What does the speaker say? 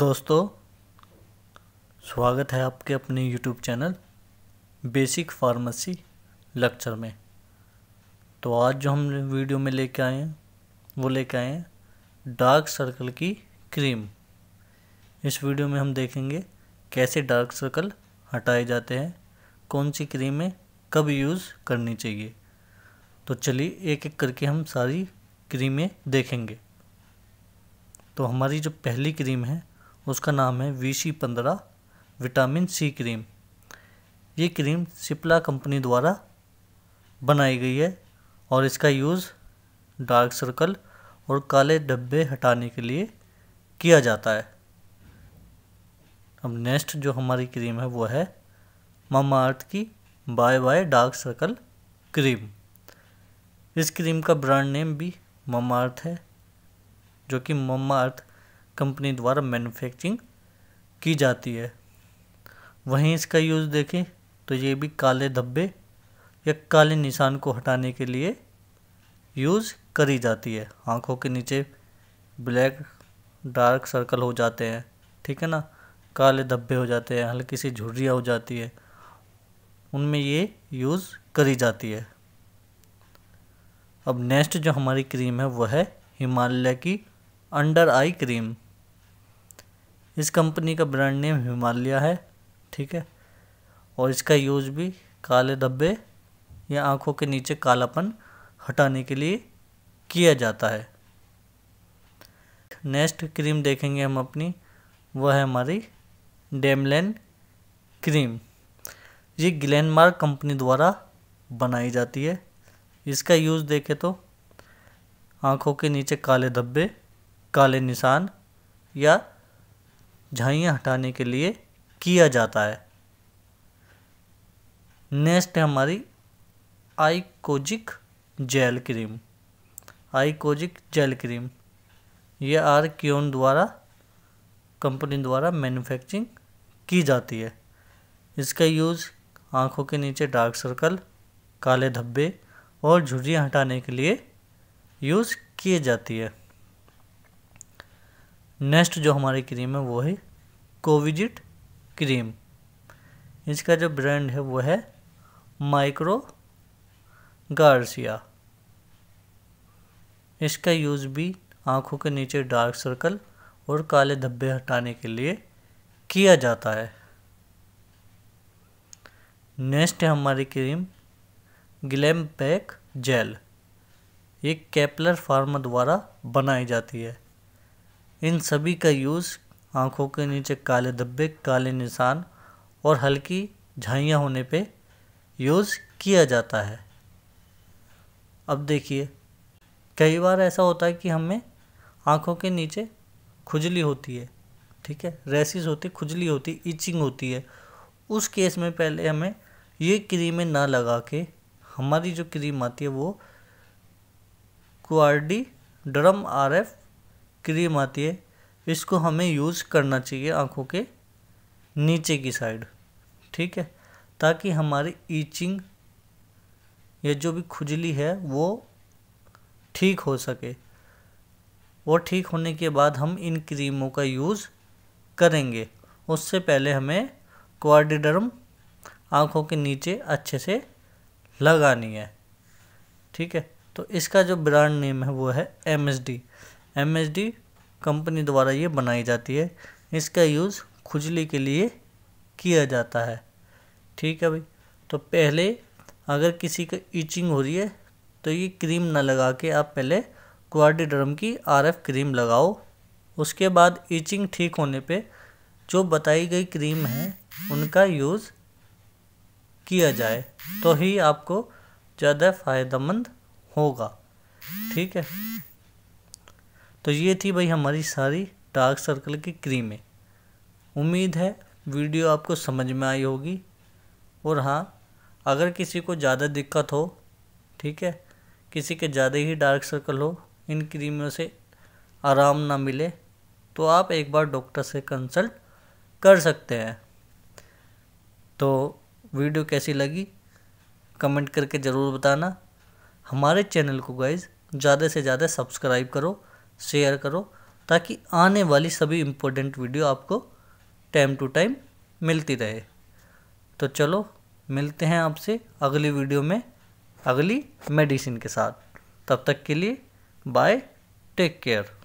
दोस्तों स्वागत है आपके अपने YouTube channel basic pharmacy lecture में तो आज जो हम वीडियो में लेके आए हैं वो लेके आए हैं डार्क सर्कल की क्रीम इस वीडियो में हम देखेंगे कैसे डार्क सर्कल हटाए जाते हैं कौन सी क्रीम है कब यूज़ करनी चाहिए तो चलिए एक एक करके हम सारी क्रीमें देखेंगे तो हमारी जो पहली क्रीम है उसका नाम है वी सी पंद्रह विटामिन सी क्रीम ये क्रीम सिप्ला कंपनी द्वारा बनाई गई है और इसका यूज़ डार्क सर्कल और काले डब्बे हटाने के लिए किया जाता है अब नेक्स्ट जो हमारी क्रीम है वो है मामा अर्थ की bye bye dark circle cream इस क्रीम का ब्रांड नेम भी मामाअर्थ अर्थ है जो कि ममा अर्थ कंपनी द्वारा मैन्युफैक्चरिंग की जाती है वहीं इसका यूज़ देखें तो ये भी काले धब्बे या काले निशान को हटाने के लिए यूज़ करी जाती है आँखों के नीचे ब्लैक डार्क सर्कल हो जाते हैं ठीक है ना काले धब्बे हो जाते हैं हल्की सी झुर्रियाँ हो जाती है उनमें ये यूज़ करी जाती है अब नेक्स्ट जो हमारी क्रीम है वह है हिमालय की अंडर आई क्रीम इस कंपनी का ब्रांड नेम हिमालय है ठीक है और इसका यूज भी काले धब्बे या आँखों के नीचे कालापन हटाने के लिए किया जाता है नेक्स्ट क्रीम देखेंगे हम अपनी वह है हमारी डेमलेन क्रीम ये ग्लैनमार्क कंपनी द्वारा बनाई जाती है इसका यूज़ देखें तो आँखों के नीचे काले धब्बे काले निशान या झाइयाँ हटाने के लिए किया जाता है नेक्स्ट है हमारी आइकोजिक जेल क्रीम आइकोजिक जेल क्रीम ये आर क्योन द्वारा कंपनी द्वारा मैन्युफैक्चरिंग की जाती है इसका यूज़ आँखों के नीचे डार्क सर्कल काले धब्बे और झुर्रियाँ हटाने के लिए यूज़ की जाती है नेक्स्ट जो हमारी क्रीम है वो है कोविजिट क्रीम इसका जो ब्रांड है वो है माइक्रो गार्सिया इसका यूज़ भी आँखों के नीचे डार्क सर्कल और काले धब्बे हटाने के लिए किया जाता है नेक्स्ट है हमारी क्रीम ग्लैम पैक जेल ये कैपलर फार्मा द्वारा बनाई जाती है इन सभी का यूज़ आँखों के नीचे काले धब्बे काले निशान और हल्की झाइयाँ होने पे यूज़ किया जाता है अब देखिए कई बार ऐसा होता है कि हमें आँखों के नीचे खुजली होती है ठीक है रेसिस होती है खुजली होती इचिंग होती है उस केस में पहले हमें ये क्रीमें ना लगा के हमारी जो क्रीम आती है वो Quadriderm R F cream आती है इसको हमें यूज़ करना चाहिए आँखों के नीचे की साइड ठीक है ताकि हमारी ईचिंग या जो भी खुजली है वो ठीक हो सके वो ठीक होने के बाद हम इन क्रीमों का यूज़ करेंगे उससे पहले हमें क्वाडिडर्म आँखों के नीचे अच्छे से लगानी है ठीक है तो इसका जो ब्रांड नेम है वो है M S D M S D company द्वारा ये बनाई जाती है इसका यूज़ खुजली के लिए किया जाता है ठीक है भाई तो पहले अगर किसी का ईचिंग हो रही है तो ये क्रीम ना लगा के आप पहले क्वाडिड्रम की आरएफ क्रीम लगाओ उसके बाद ईचिंग ठीक होने पे जो बताई गई क्रीम है उनका यूज़ किया जाए तो ही आपको ज़्यादा फ़ायदेमंद होगा ठीक है तो ये थी भाई हमारी सारी डार्क सर्कल की क्रीमें उम्मीद है वीडियो आपको समझ में आई होगी और हाँ अगर किसी को ज़्यादा दिक्कत हो ठीक है किसी के ज़्यादा ही डार्क सर्कल हो इन क्रीमों से आराम ना मिले तो आप एक बार डॉक्टर से कंसल्ट कर सकते हैं तो वीडियो कैसी लगी कमेंट करके ज़रूर बताना हमारे चैनल को गाइज़ ज़्यादा से ज़्यादा सब्सक्राइब करो शेयर करो ताकि आने वाली सभी इम्पोर्टेंट वीडियो आपको टाइम टू टाइम मिलती रहे तो चलो मिलते हैं आपसे अगली वीडियो में अगली मेडिसिन के साथ तब तक के लिए बाय टेक केयर